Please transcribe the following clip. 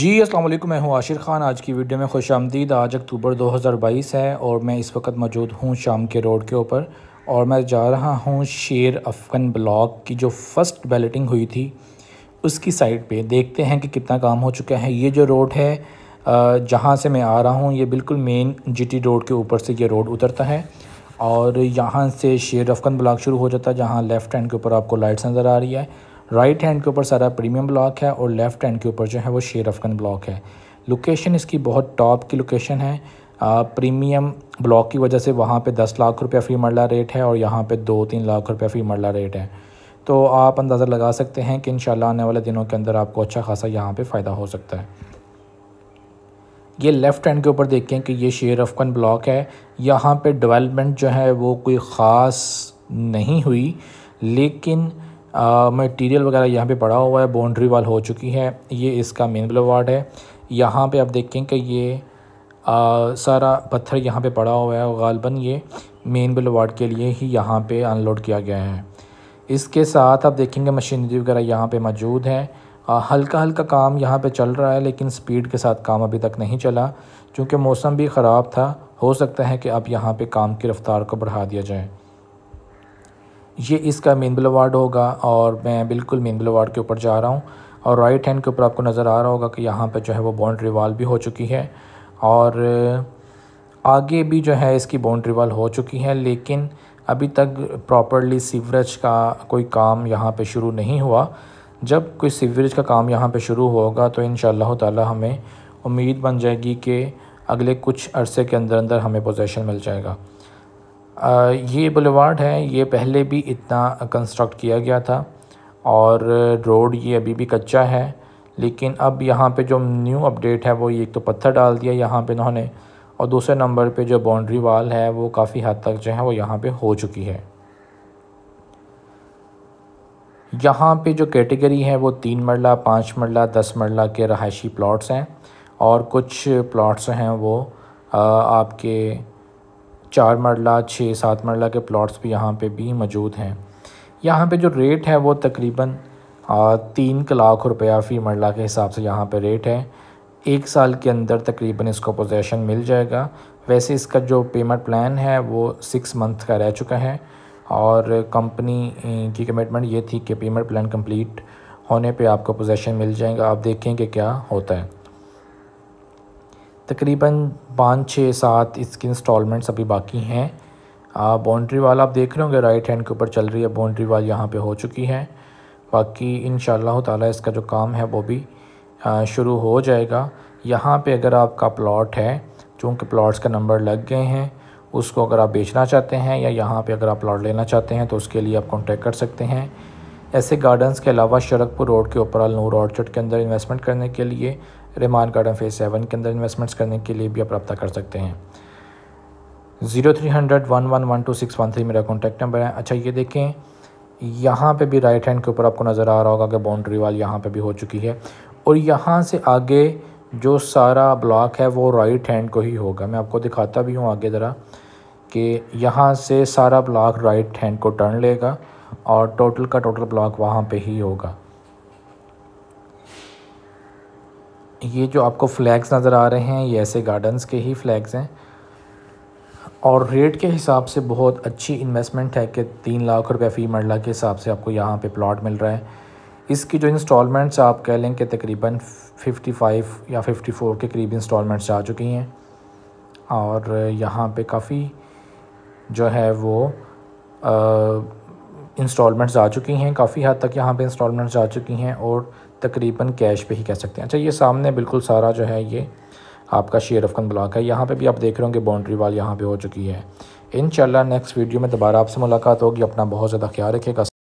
जी अस्सलाम वालेकुम मैं हूं आशिर खान आज की वीडियो में खुश आमदीद आज अक्टूबर 2022 है और मैं इस वक्त मौजूद हूं शाम के रोड के ऊपर और मैं जा रहा हूं शेर अफगन ब्लॉक की जो फ़र्स्ट बैलेटिंग हुई थी उसकी साइड पे देखते हैं कि कितना काम हो चुका है ये जो रोड है जहां से मैं आ रहा हूँ ये बिल्कुल मेन जी रोड के ऊपर से ये रोड उतरता है और यहाँ से शेर अफगन ब्लॉक शुरू हो जाता है जहाँ लेफ़्ट हैंड के ऊपर आपको लाइट्स नज़र आ रही है राइट हैंड के ऊपर सारा प्रीमियम ब्लॉक है और लेफ्ट हैंड के ऊपर जो है वो शेर अफगन ब्लॉक है लोकेशन इसकी बहुत टॉप की लोकेशन है आ, प्रीमियम ब्लॉक की वजह से वहाँ पे दस लाख रुपया फ़ी मरला रेट है और यहाँ पे दो तीन लाख रुपया फ़ी मरला रेट है तो आप अंदाज़ा लगा सकते हैं कि इन आने वाले दिनों के अंदर आपको अच्छा खासा यहाँ पर फ़ायदा हो सकता है ये लेफ़्ट हैंड के ऊपर देखें कि ये शेर अफगन ब्लॉक है यहाँ पर डवेलपमेंट जो है वो कोई ख़ास नहीं हुई लेकिन मटेरियल वगैरह यहाँ पे पड़ा हुआ है बाउंड्री वाल हो चुकी है ये इसका मेन ब्लॉक वार्ड है यहाँ पे आप देखें कि ये आ, सारा पत्थर यहाँ पे पड़ा हुआ है गालबन ये मेन बिल वार्ड के लिए ही यहाँ पे अनलोड किया गया है इसके साथ आप देखेंगे मशीनरी वगैरह यहाँ पे मौजूद है आ, हल्का हल्का काम यहाँ पर चल रहा है लेकिन स्पीड के साथ काम अभी तक नहीं चला चूँकि मौसम भी ख़राब था हो सकता है कि अब यहाँ पे काम की रफ़्तार को बढ़ा दिया जाए ये इसका मेन अवार्ड होगा और मैं बिल्कुल मेन अवार्ड के ऊपर जा रहा हूँ और राइट हैंड के ऊपर आपको नज़र आ रहा होगा कि यहाँ पर जो है वो बाउंड्री वाल भी हो चुकी है और आगे भी जो है इसकी बाउंड्री वाल हो चुकी है लेकिन अभी तक प्रॉपरली सीवरेज का कोई काम यहाँ पे शुरू नहीं हुआ जब कोई सीवरेज का काम यहाँ पे शुरू होगा तो इन ताला हमें उम्मीद बन जाएगी कि अगले कुछ अरसे के अंदर अंदर हमें पोजेसन मिल जाएगा ये बुलेवार्ड है ये पहले भी इतना कंस्ट्रक्ट किया गया था और रोड ये अभी भी कच्चा है लेकिन अब यहाँ पे जो न्यू अपडेट है वो एक तो पत्थर डाल दिया यहाँ पे इन्होंने और दूसरे नंबर पे जो बाउंड्री वाल है वो काफ़ी हद तक जो है वो यहाँ पे हो चुकी है यहाँ पे जो कैटेगरी है वो तीन मरला पाँच मरला दस मरला के रहायशी प्लॉट्स हैं और कुछ प्लॉट्स हैं वो आपके चार मरला छः सात मरला के प्लॉट्स भी यहाँ पे भी मौजूद हैं यहाँ पे जो रेट है वो तकरीबन तीन लाख रुपया फ़ी मरला के हिसाब से यहाँ पे रेट है एक साल के अंदर तकरीबन इसको पोजेसन मिल जाएगा वैसे इसका जो पेमेंट प्लान है वो सिक्स मंथ का रह चुका है और कंपनी की कमिटमेंट ये थी कि पेमेंट प्लान कम्प्लीट होने पर आपको पोजेसन मिल जाएगा आप देखें कि क्या होता है तकरीबन पाँच छः सात इसकी इंस्टॉलमेंट्स अभी बाकी हैं बाउंड्री वाल आप देख रहे होंगे राइट हैंड के ऊपर चल रही है बाउंड्री वाल यहाँ पे हो चुकी है बाकी इन ताला इसका जो काम है वो भी शुरू हो जाएगा यहाँ पे अगर आपका प्लॉट है चूँकि प्लॉट्स का नंबर लग गए हैं उसको अगर आप बेचना चाहते हैं या यहाँ पे अगर आप प्लॉट लेना चाहते हैं तो उसके लिए आप कॉन्टैक्ट कर सकते हैं ऐसे गार्डन्स के अलावा शरकपुर रोड के ऊपर अलनूर ऑर्चर्ड के अंदर इन्वेस्टमेंट करने के लिए रेमान गार्डन फेज़ सेवन के अंदर इन्वेस्टमेंट्स करने के लिए भी आप रब्ता कर सकते हैं zero three hundred one one one two six one three मेरा कॉन्टैक्ट नंबर है अच्छा ये देखें यहाँ पे भी राइट हैंड के ऊपर आपको नज़र आ रहा होगा कि बाउंड्री वाल यहाँ पे भी हो चुकी है और यहाँ से आगे जो सारा ब्लॉक है वो राइट हैंड को ही होगा मैं आपको दिखाता भी हूँ आगे ज़रा कि यहाँ से सारा ब्लॉक राइट हैंड को टर्न लेगा और टोटल का टोटल ब्लॉक वहाँ पर ही होगा ये जो आपको फ्लैग्स नज़र आ रहे हैं ये ऐसे गार्डन्स के ही फ्लैग्स हैं और रेट के हिसाब से बहुत अच्छी इन्वेस्टमेंट है कि तीन लाख रुपए फ़ी मरला के हिसाब से आपको यहाँ पे प्लॉट मिल रहा है इसकी जो इंस्टॉलमेंट्स आप कह लें कि तकरीबन 55 या 54 के करीब इंस्टॉलमेंट्स आ चुकी हैं और यहाँ पे काफ़ी जो है वो इंस्टॉलमेंट्स आ चुकी हैं काफ़ी हद तक यहाँ पे इंस्टॉलमेंट्स आ चुकी हैं और तकरीबन कैश पे ही कह सकते हैं अच्छा ये सामने बिल्कुल सारा जो है ये आपका शेर अफगन ब्लॉक है यहाँ पे भी आप देख रहे होंगे बाउंड्री वाल यहाँ पे हो चुकी है इन नेक्स्ट वीडियो में दोबारा आपसे मुलाकात होगी अपना बहुत ज़्यादा ख्याल रखेगा